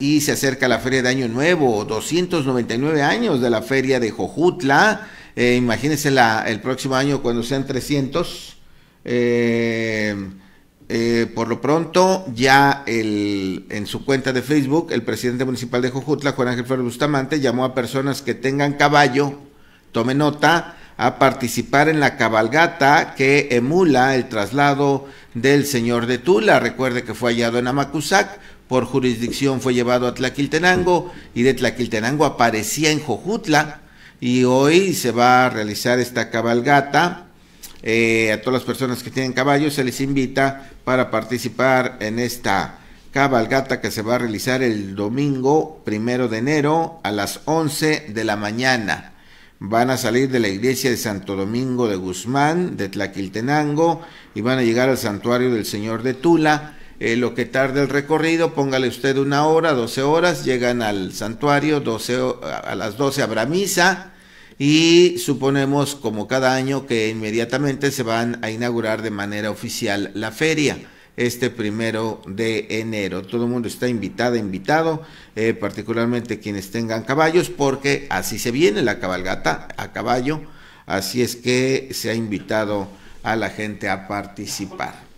Y se acerca la Feria de Año Nuevo, 299 años de la Feria de Jojutla. Eh, imagínense el próximo año cuando sean 300. Eh, eh, por lo pronto, ya en su cuenta de Facebook, el presidente municipal de Jojutla, Juan Ángel Ferro Bustamante, llamó a personas que tengan caballo, tome nota, a participar en la cabalgata que emula el traslado del señor de Tula. Recuerde que fue hallado en Amacuzac, por jurisdicción fue llevado a Tlaquiltenango y de Tlaquiltenango aparecía en Jojutla y hoy se va a realizar esta cabalgata. Eh, a todas las personas que tienen caballos se les invita para participar en esta cabalgata que se va a realizar el domingo primero de enero a las 11 de la mañana van a salir de la iglesia de Santo Domingo de Guzmán, de Tlaquiltenango, y van a llegar al santuario del Señor de Tula. Eh, lo que tarda el recorrido, póngale usted una hora, doce horas, llegan al santuario, a las doce habrá misa y suponemos como cada año que inmediatamente se van a inaugurar de manera oficial la feria este primero de enero. Todo el mundo está invitado invitado, eh, particularmente quienes tengan caballos, porque así se viene la cabalgata a caballo, así es que se ha invitado a la gente a participar.